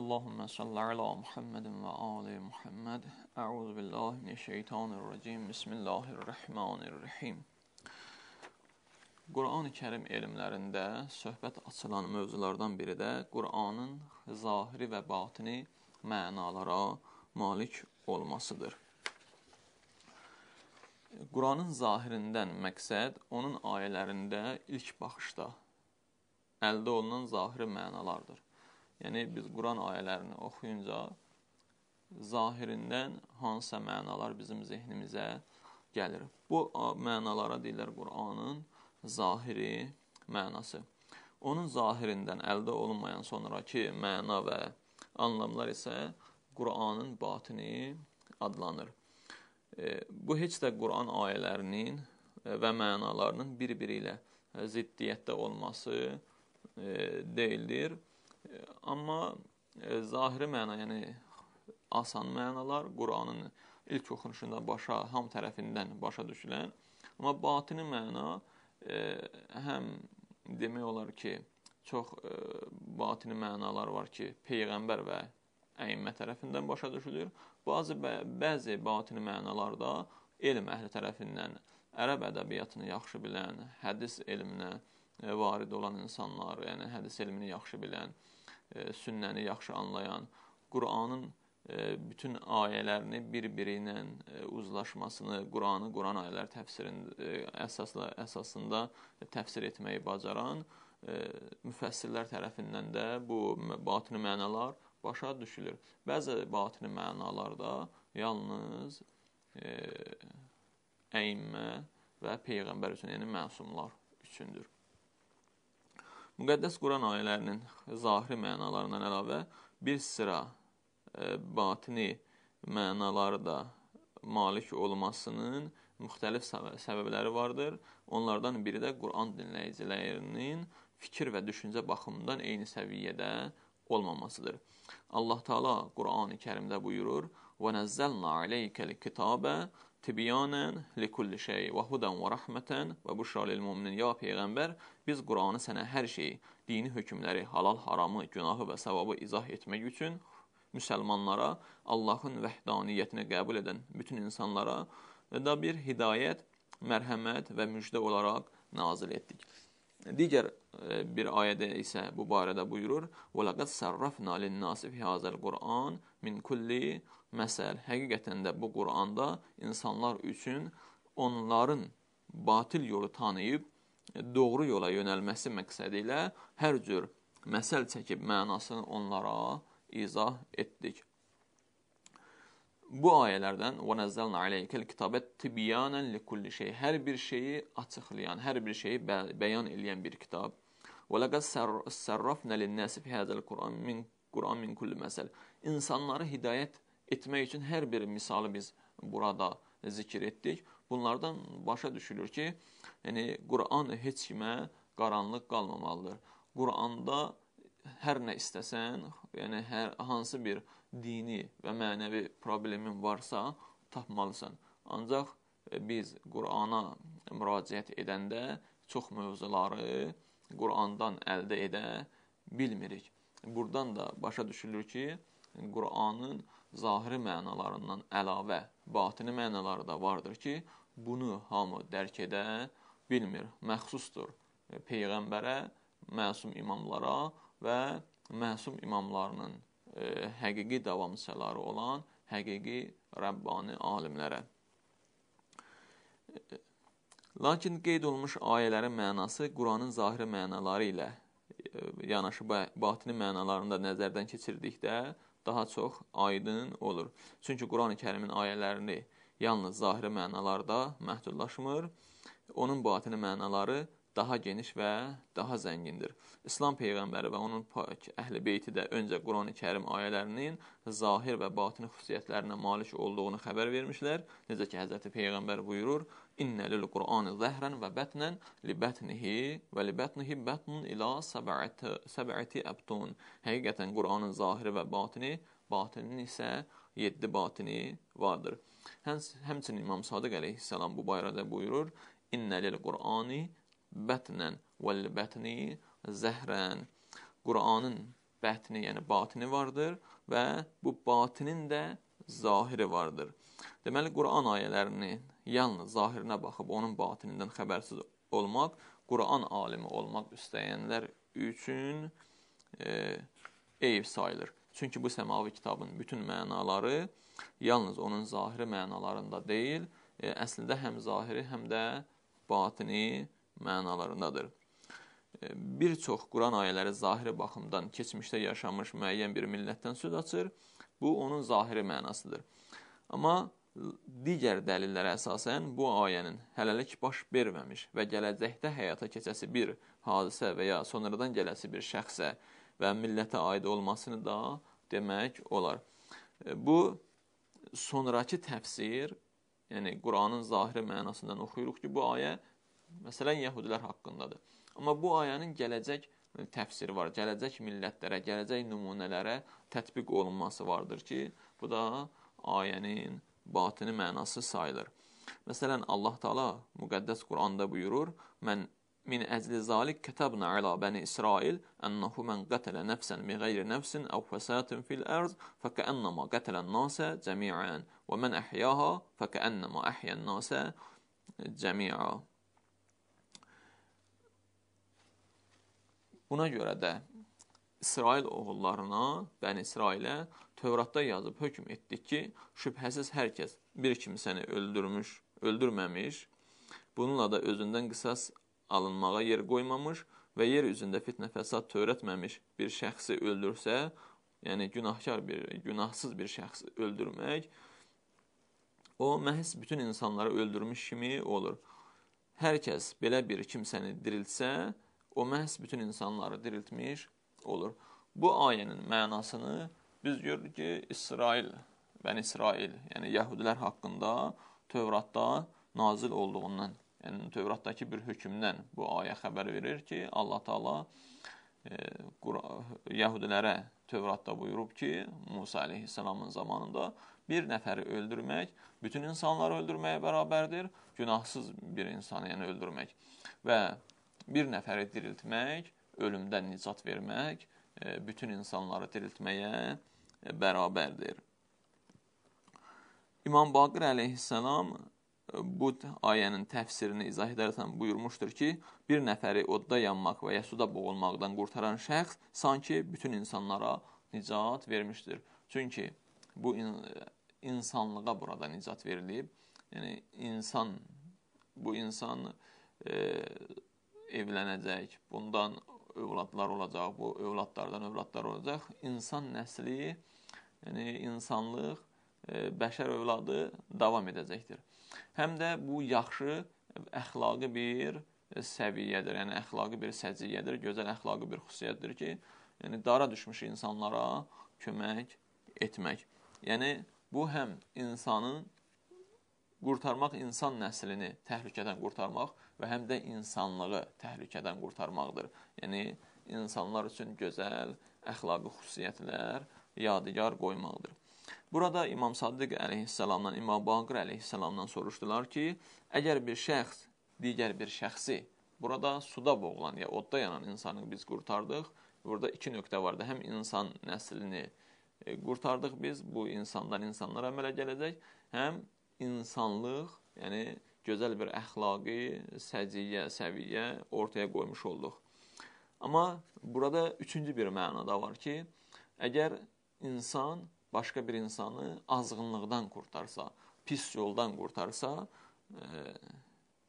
اللهم صل على محمد وآل محمد أعوذ بالله من الشيطان الرجيم بسم الله الرحمن الرحيم Qur'an-ı Kərim elmlərində söhbət açılan mövzulardan biri də Qur'anın zahiri və batini mənalara malik olmasıdır. Qur'anın zahirindən məqsəd onun ayələrində ilk baxışda əldə olunan zahiri mənalardır. Yəni, biz Quran ayələrini oxuyunca zahirindən hansısa mənalar bizim zehnimizə gəlir. Bu mənalara deyirlər Quranın zahiri mənası. Onun zahirindən əldə olunmayan sonraki məna və anlamlar isə Quranın batini adlanır. E, bu heç də Quran ayələrinin e, və mənalarının bir-biri ilə ziddiyyətdə olması e, deyildir. Amma e, zahiri məna, yəni asan mənalar Quranın ilk oxunuşunda başa ham tərəfindən başa düşülən, amma batini məna e, həm demək olar ki, çox e, batini mənalar var ki, peyğəmbər və əimmə tərəfindən başa düşülür. Bazı bəzi batini mənalar da elm əhli tərəfindən ərəb ədəbiyyatını yaxşı bilən, hədis elminə varid olan insanlar, yəni hədis elmini yaxşı bilən, E, sünnəni yaxşı anlayan, Qur'anın e, bütün ayələrini bir-biri ilə e, uzlaşmasını, Qur'anı, Qur'an ayələri təfsirinin əsasla əsasında təfsir etməyi bacaran müfəssirlər tərəfindən də bu batini mənalar başa düşülür. Bəzi batini mənalar da yalnız əimmə və peyğəmbər üçün, yəni məsumlar üçündür. Müqəddəs Quran ayələrinin zahiri mənalarından əlavə bir sıra e, batini mənaları da malik olmasının müxtəlif səbəbləri vardır. Onlardan biri də Quran dinləyicilərinin fikir və düşüncə baxımından eyni səviyyədə olmamasıdır. Allah Taala Qurani-Kərimdə buyurur: "Və nəzzəlnə aləykəl-kitəbə tibyanen likulli şey və hudan və rahmeten və buşra lil müminin ya peyğəmbər biz Qur'anı sənə hər şeyi, dini hökmləri, halal, haramı, günahı və savabı izah etmək üçün müsəlmanlara, Allahın vəhdaniyyətini qəbul edən bütün insanlara və da bir hidayət, mərhəmət və müjdə olaraq nazil etdik. Digər e, bir ayədə isə bu barədə buyurur: "Və laqad sarrafna lin-nasi fi hazal-Qur'an min kulli məsəl həqiqətən də bu Quranda insanlar üçün onların batil yolu tanıyıb doğru yola yönəlməsi məqsədi ilə hər cür məsəl çəkib mənasını onlara izah etdik. Bu ayələrdən və nəzzəlnə aleykəl kitabə tibiyanən likulli şey, hər bir şeyi açıqlayan, hər bir şeyi bə bəyan eləyən bir kitab. Və ləqəd sərrafnə linnəsi fi hədəl Quran min Quran min kulli məsəl. İnsanları hidayət etmək üçün hər bir misalı biz burada zikr etdik. Bunlardan başa düşülür ki, yəni Quran heç kimə qaranlıq qalmamalıdır. Quranda hər nə istəsən, yəni hər hansı bir dini və mənəvi problemin varsa, tapmalısan. Ancaq e, biz Qurana müraciət edəndə çox mövzuları Qurandan əldə edə bilmirik. Burdan da başa düşülür ki, Quranın zahiri mənalarından əlavə batini mənaları da vardır ki, bunu hamı dərk edə bilmir. Məxsusdur peyğəmbərə, məsum imamlara və məsum imamlarının e, həqiqi davamçıları olan həqiqi Rəbbani alimlərə. Lakin qeyd olmuş ayələrin mənası Quranın zahiri mənaları ilə e, yanaşı batini mənalarını da nəzərdən keçirdikdə daha çox aydın olur. Çünki Qurani-Kərimin ayələrini yalnız zahiri mənalarda məhdudlaşmır, onun batini mənaları daha geniş və daha zəngindir. İslam peyğəmbəri və onun pak əhli beyti də öncə Qurani-Kərim ayələrinin zahir və batini xüsusiyyətlərinə malik olduğunu xəbər vermişlər. Necə ki, Həzrəti peyğəmbər buyurur: İnnə lil Qur'anı zəhrən və bətnən li bətnihi və li bətnihi bətnun ilə səbəti, səbəti əbtun. Həqiqətən Qur'anın zahiri və batini, batinin isə 7 batini vardır. Həmçinin İmam Sadıq əleyhissalam bu bayrada buyurur: "İnnə lil Qur'ani bətnən vəl bətni zəhrən." Qur'anın bətni, yəni batini vardır və bu batinin də zahiri vardır. Deməli Quran ayələrinin yalnız zahirinə baxıb onun batinindən xəbərsiz olmaq, Quran alimi olmaq istəyənlər üçün e, eyv sayılır. Çünki bu səmavi kitabın bütün mənaları yalnız onun zahiri mənalarında deyil, e, əslində həm zahiri, həm də batini mənalarındadır. E, bir çox Quran ayələri zahiri baxımdan keçmişdə yaşamış müəyyən bir millətdən söz açır. Bu onun zahiri mənasıdır. Amma Digər dəlillərə əsasən bu ayənin hələlik baş verməmiş və gələcəkdə həyata keçəsi bir hadisə və ya sonradan gələsi bir şəxsə və millətə aid olmasını da demək olar. E, bu sonrakı təfsir, yəni Quranın zahiri mənasından oxuyuruq ki, bu ayə məsələn yəhudilər haqqındadır. Amma bu ayənin gələcək təfsiri var. Gələcək millətlərə, gələcək nümunələrə tətbiq olunması vardır ki, bu da ayənin batini mənası sayılır. Məsələn, Allah Taala müqəddəs Quranda buyurur: "Mən min əcli zalik katabna ala bani İsrail ennehu men qatala nefsen bi gayri nefsin aw fasadin fil ard fakannama qatala an-nasa jami'an və men ahyaha fakannama ahya an-nasa jami'a." Buna görə də İsrail oğullarına, Bəni İsrailə Tövratda yazıb hökm etdik ki, şübhəsiz hər kəs bir kimsəni öldürmüş, öldürməmiş, bununla da özündən qisas alınmağa yer qoymamış və yer üzündə fitnə fəsad törətməmiş bir şəxsi öldürsə, yəni günahkar bir, günahsız bir şəxsi öldürmək o məhz bütün insanları öldürmüş kimi olur. Hər kəs belə bir kimsəni diriltsə, o məhz bütün insanları diriltmiş olur. Bu ayənin mənasını biz görürük ki, İsrail, Bəni İsrail, yəni Yəhudilər haqqında Tövratda nazil olduğundan, yəni Tövratdakı bir hökmdən bu ayə xəbər verir ki, Allah Taala e, Yəhudilərə Tövratda buyurub ki, Musa əleyhissalamın zamanında bir nəfəri öldürmək bütün insanları öldürməyə bərabərdir, günahsız bir insanı yəni öldürmək və bir nəfəri diriltmək ölümdən nicat vermək e, bütün insanları diriltməyə e, bərabərdir. İmam Baqir əleyhissalam e, bu ayənin təfsirini izah edərkən buyurmuşdur ki, bir nəfəri odda yanmaq və ya suda boğulmaqdan qurtaran şəxs sanki bütün insanlara nicat vermişdir. Çünki bu insanlığa burada nicat verilib. Yəni insan bu insan e, evlənəcək, bundan övladlar olacaq, bu övladlardan övladlar olacaq. İnsan nəsli, yəni insanlıq, e, bəşər övladı davam edəcəkdir. Həm də bu yaxşı əxlaqi bir səviyyədir, yəni əxlaqi bir səciyyədir, gözəl əxlaqi bir xüsusiyyətdir ki, yəni dara düşmüş insanlara kömək etmək. Yəni bu həm insanın Qurtarmaq insan nəslini təhlükədən qurtarmaq və həm də insanlığı təhlükədən qurtarmaqdır. Yəni, insanlar üçün gözəl, əxlaqi xüsusiyyətlər yadigar qoymaqdır. Burada İmam Saddiq əleyhissalamdan, İmam Baqir əleyhissalamdan soruşdular ki, əgər bir şəxs digər bir şəxsi, burada suda boğulan, ya odda yanan insanı biz qurtardıq, burada iki nöqtə vardı, həm insan nəslini e, qurtardıq biz, bu insandan insanlara əmələ gələcək, həm insanlıq, yəni gözəl bir əxlaqi səciyyə, səviyyə ortaya qoymuş olduq. Amma burada üçüncü bir məna da var ki, əgər insan başqa bir insanı azğınlıqdan qurtarsa, pis yoldan qurtarsa, e,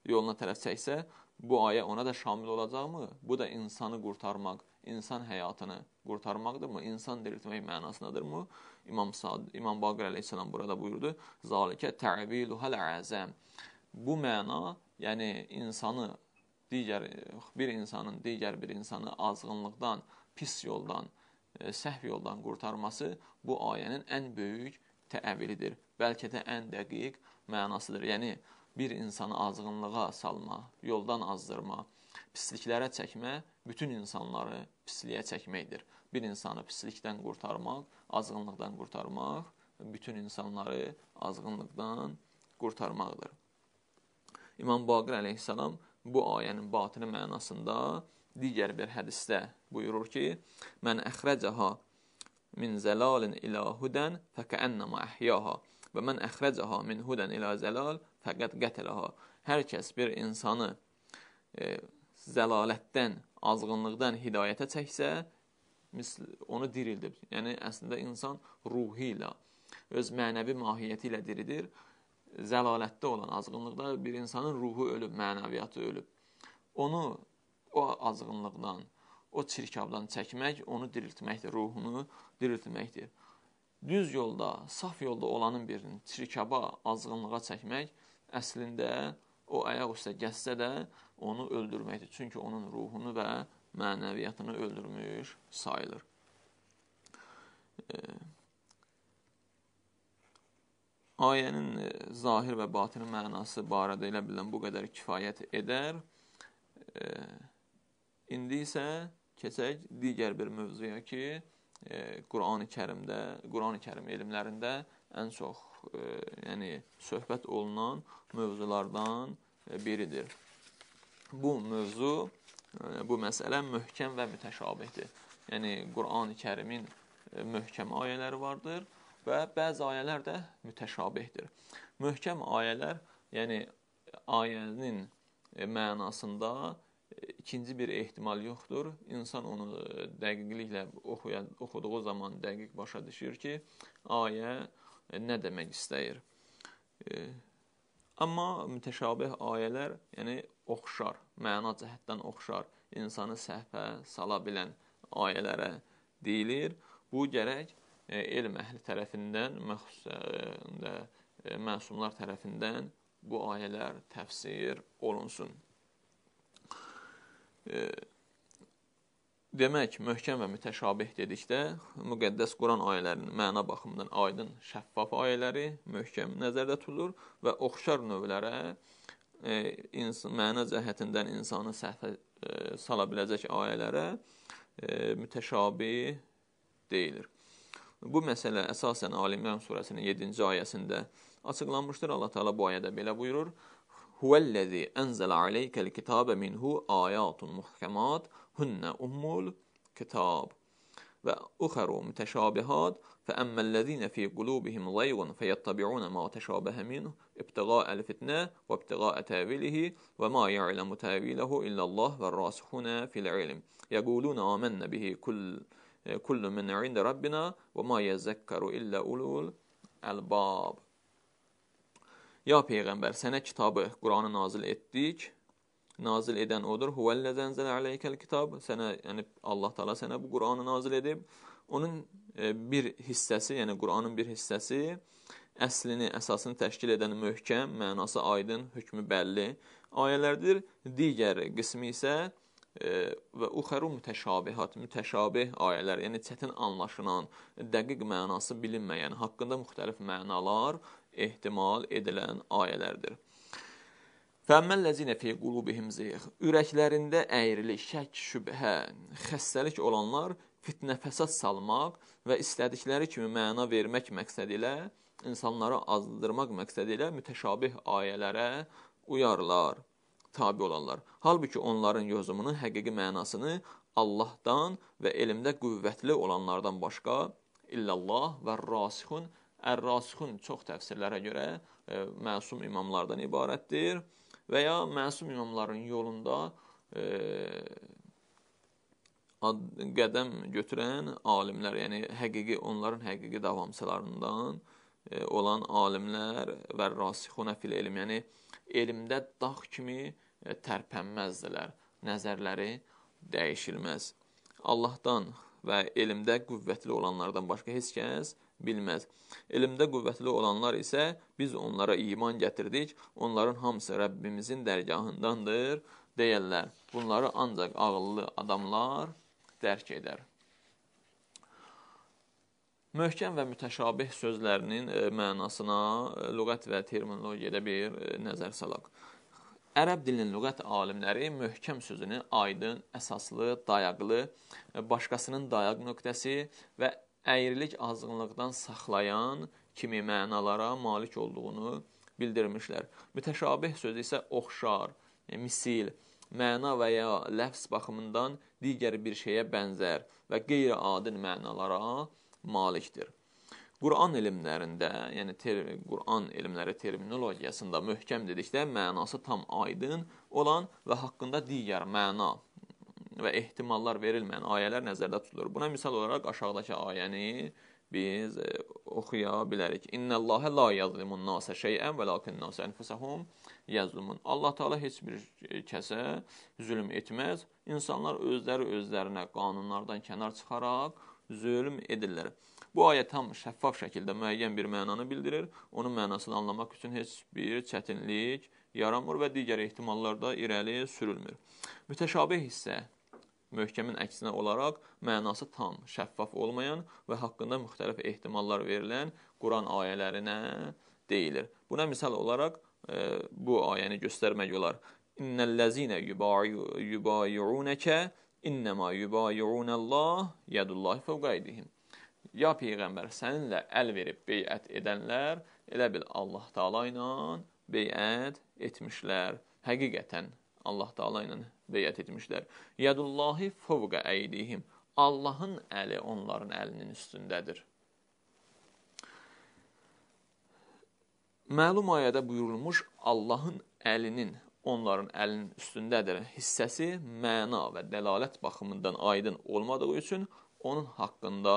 yoluna tərəf çəksə, bu ayə ona da şamil olacaqmı? Bu da insanı qurtarmaq, insan həyatını qurtarmaqdırmı? İnsan diriltmək mənasındadırmı? İmam, Sad İmam Baqir əleyhissalam burada buyurdu, Zalikə təviluhəl əzəm. Bu məna, yəni insanı, digər, bir insanın digər bir insanı azğınlıqdan, pis yoldan, e, səhv yoldan qurtarması bu ayənin ən böyük təvilidir. Bəlkə də ən dəqiq mənasıdır. Yəni, bir insanı azğınlığa salma, yoldan azdırma, pisliklərə çəkmə bütün insanları pisliyə çəkməkdir. Bir insanı pislikdən qurtarmaq, azğınlıqdan qurtarmaq bütün insanları azğınlıqdan qurtarmaqdır. İmam Baqir əleyhissalam bu ayənin batini mənasında digər bir hədisdə buyurur ki: "Mən əxrəcəha min zəlalin ila hudan fəkənnəmə əhyaha." Və mən əxrəcəha min hudən ilə zəlal fəqət qətələha. Hər kəs bir insanı e, zəlalətdən, azğınlıqdan hidayətə çəksə, misl, onu dirildib. Yəni, əslində insan ruhi ilə, öz mənəvi mahiyyəti ilə diridir. Zəlalətdə olan azğınlıqda bir insanın ruhu ölüb, mənəviyyatı ölüb. Onu o azğınlıqdan, o çirkabdan çəkmək, onu diriltməkdir, ruhunu diriltməkdir düz yolda, saf yolda olanın birini çirkaba, azğınlığa çəkmək əslində o ayaq üstə gəzsə də onu öldürməkdir. Çünki onun ruhunu və mənəviyyatını öldürmüş sayılır. Ayənin zahir və batin mənası barədə elə bilən bu qədər kifayət edər. İndi isə keçək digər bir mövzuya ki, E, Qurani Kərimdə, Qurani Kərim elmlərində ən çox e, yəni söhbət olunan mövzulardan e, biridir. Bu mövzu, e, bu məsələ möhkəm və mütəşabihdir. Yəni Qurani Kərimin e, möhkəm ayələri vardır və bəzi ayələr də mütəşabihdir. Möhkəm ayələr, yəni ayənin mənasında ikinci bir ehtimal yoxdur. İnsan onu dəqiqliklə oxuya, oxuduğu zaman dəqiq başa düşür ki, ayə nə demək istəyir. E, amma mütəşabih ayələr, yəni oxşar, məna cəhətdən oxşar, insanı səhvə sala bilən ayələrə deyilir. Bu gərək e, elm əhli tərəfindən, məxsusəndə e, məsumlar tərəfindən bu ayələr təfsir olunsun e, demək, möhkəm və mütəşabih dedikdə müqəddəs Quran ayələrinin məna baxımından aydın, şəffaf ayələri möhkəm nəzərdə tutulur və oxşar növlərə e, ins məna cəhətindən insanı səhvə e, sala biləcək ayələrə e, mütəşabih deyilir. Bu məsələ əsasən Ali İmran surəsinin 7-ci ayəsində açıqlanmışdır. Allah Taala bu ayədə belə buyurur: هو الذي أنزل عليك الكتاب منه آيات محكمات هن أم الكتاب وأخر متشابهات فأما الذين في قلوبهم زيغ فيتبعون ما تشابه منه ابتغاء الفتنة وابتغاء تاويله وما يعلم تاويله إلا الله والراسخون في العلم يقولون آمنا به كل كل من عند ربنا وما يذكر إلا أولو الألباب Ya Peyğəmbər, sənə kitabı, Quranı nazil etdik, nazil edən odur. Huvəllə zənzələ aleykəl kitab, sənə, yəni Allah Taala sənə bu Quranı nazil edib. Onun e, bir hissəsi, yəni Quranın bir hissəsi əslini, əsasını təşkil edən möhkəm, mənası aydın, hökmü bəlli ayələrdir. Digər qismi isə e, və uxəru mütəşabihat, mütəşabih ayələr, yəni çətin anlaşılan, dəqiq mənası bilinməyən, haqqında müxtəlif mənalar ehtimal edilən ayələrdir. Fəmməllezine fi qulubihim zeyx. Ürəklərində əyrilik, şək, şübhə, xəstəlik olanlar fitnə fəsad salmaq və istədikləri kimi məna vermək məqsədi ilə insanları azdırmaq məqsədi ilə mütəşabih ayələrə uyarlar, tabi olanlar. Halbuki onların yozumunun həqiqi mənasını Allahdan və elmdə qüvvətli olanlardan başqa illallah və rasixun Ər-Rasixun çox təfsirlərə görə e, məsum imamlardan ibarətdir və ya məsum imamların yolunda e, qədəm götürən alimlər, yəni həqiqi onların həqiqi davamçılarından e, olan alimlər və rasixuna fil elm, yəni elmdə dağ kimi tərpənməzdilər. Nəzərləri dəyişilməz. Allahdan və elmdə qüvvətli olanlardan başqa heç kəs bilməz. Elmdə qüvvətli olanlar isə biz onlara iman gətirdik, onların hamısı Rəbbimizin dərgahındandır deyərlər. Bunları ancaq ağıllı adamlar dərk edər. Möhkəm və mütəşabih sözlərinin e, mənasına e, lüğət və terminologiyada bir e, nəzər salaq. Ərəb dilinin lüğət alimləri möhkəm sözünü aydın, əsaslı, dayaqlı, başqasının dayaq nöqtəsi və əyrilik azğınlıqdan saxlayan kimi mənalara malik olduğunu bildirmişlər. Mütəşabih sözü isə oxşar, yəni misil, məna və ya ləfs baxımından digər bir şeyə bənzər və qeyri-adin mənalara malikdir. Quran elmlərində, yəni Quran elmləri terminologiyasında möhkəm dedikdə mənası tam aydın olan və haqqında digər məna və ehtimallar verilməyən ayələr nəzərdə tutulur. Buna misal olaraq aşağıdakı ayəni biz e, oxuya bilərik. İnnallaha la yazlimun nasa şey'en və lakin nasa enfusahum yazlumun. Allah Taala heç bir kəsə zülm etməz. İnsanlar özləri özlərinə qanunlardan kənar çıxaraq zülm edirlər. Bu ayə tam şəffaf şəkildə müəyyən bir mənanı bildirir. Onun mənasını anlamaq üçün heç bir çətinlik yaranmır və digər ehtimallarda irəli sürülmür. Mütəşabih hissə möhkəmin əksinə olaraq mənası tam, şəffaf olmayan və haqqında müxtəlif ehtimallar verilən Quran ayələrinə deyilir. Buna misal olaraq e, bu ayəni göstərmək olar. İnnellezine yubayunaka innema yubayunallah yadullahi fawqa aydihim. Ya peyğəmbər, səninlə əl verib beyət edənlər elə bil Allah Taala ilə beyət etmişlər. Həqiqətən Allah Taala ilə beyət etmişlər. Yadullahi fovqa əydihim. Allahın əli onların əlinin üstündədir. Məlum ayədə buyurulmuş Allahın əlinin onların əlinin üstündədir hissəsi məna və dəlalət baxımından aydın olmadığı üçün onun haqqında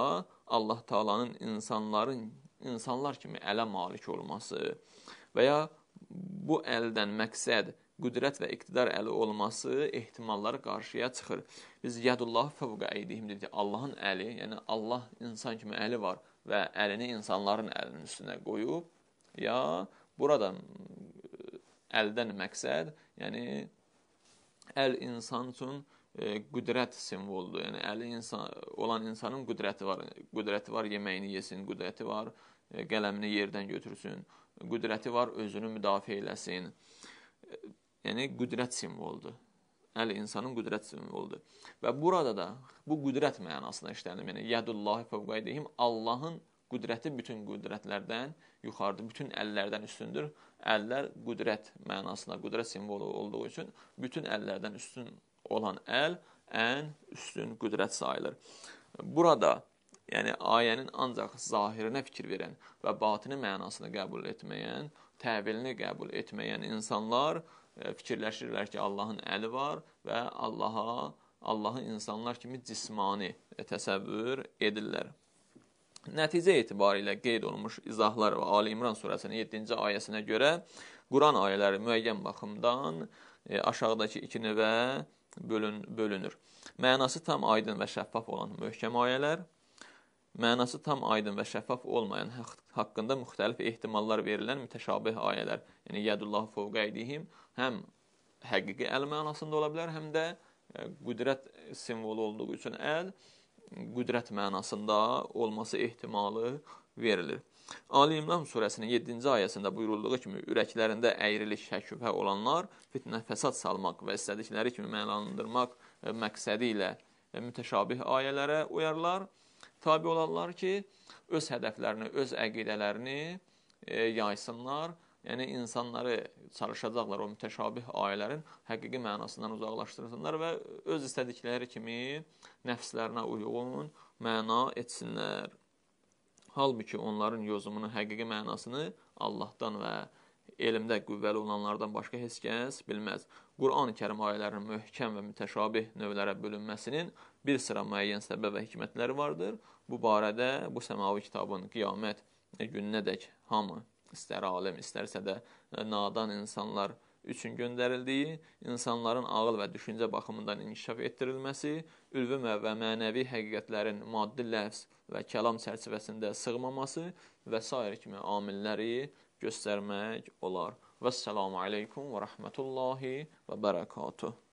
Allah Taala'nın insanların insanlar kimi ələ malik olması və ya bu əldən məqsəd qüdrət və iqtidar əli olması ehtimalları qarşıya çıxır. Biz yadullah fəvqə eydihim dedik. Allahın əli, yəni Allah insan kimi əli var və əlini insanların əlinin üstünə qoyub, ya burada əldən məqsəd, yəni əl insan üçün e, qüdrət simvoludur. Yəni əli insan olan insanın qüdrəti var. Qüdrəti var yeməyini yesin, qüdrəti var e, qələmini yerdən götürsün, qüdrəti var özünü müdafiə eləsin yəni qüdrət simvoludur. Əl insanın qüdrət simvoludur. Və burada da bu qüdrət mənasında işlənir. Yəni yadullahi fəvqa idihim Allahın qüdrəti bütün qüdrətlərdən yuxarıdır, bütün əllərdən üstündür. Əllər qüdrət mənasına, qüdrət simvolu olduğu üçün bütün əllərdən üstün olan əl ən üstün qüdrət sayılır. Burada Yəni ayənin ancaq zahirinə fikir verən və batini mənasını qəbul etməyən, təvilini qəbul etməyən insanlar e, fikirləşirlər ki, Allahın əli var və Allaha, Allahı insanlar kimi cismani e, təsəvvür edirlər. Nəticə etibarilə qeyd olunmuş izahlar və Ali İmran surəsinin 7-ci ayəsinə görə Quran ayələri müəyyən baxımdan e, aşağıdakı iki növə bölün, bölünür. Mənası tam aydın və şəffaf olan möhkəm ayələr, mənası tam aydın və şəffaf olmayan haqqında müxtəlif ehtimallar verilən mütəşabih ayələr, yəni yədullah fovqa idihim, həm həqiqi əl mənasında ola bilər, həm də e, qüdrət simvolu olduğu üçün əl qüdrət mənasında olması ehtimalı verilir. Ali İmran surəsinin 7-ci ayəsində buyurulduğu kimi ürəklərində əyrilik, şəkübhə olanlar fitnə fəsad salmaq və istədikləri kimi mənalandırmaq e, məqsədi ilə e, mütəşabih ayələrə uyarlar tabi olarlar ki, öz hədəflərini, öz əqidələrini e, yaysınlar. Yəni, insanları çalışacaqlar o mütəşabih ayələrin həqiqi mənasından uzaqlaşdırsınlar və öz istədikləri kimi nəfslərinə uyğun məna etsinlər. Halbuki onların yozumunun həqiqi mənasını Allahdan və elmdə qüvvəli olanlardan başqa heç kəs bilməz. Qurani-Kərim ayələrinin möhkəm və mütəşabih növlərə bölünməsinin bir sıra müəyyən səbəb və hikmətləri vardır. Bu barədə bu səmavi kitabın qiyamət gününədək hamı, istər alim, istərsə də e, nadan insanlar üçün göndərildiyi, insanların ağıl və düşüncə baxımından inkişaf etdirilməsi, ülvi və mənəvi həqiqətlərin maddi ləfs və kəlam çərçivəsində sığmaması və s. kimi amilləri göstərmək olar. Vəssalamu aleykum və rəhmətullahi və bərəkatuh.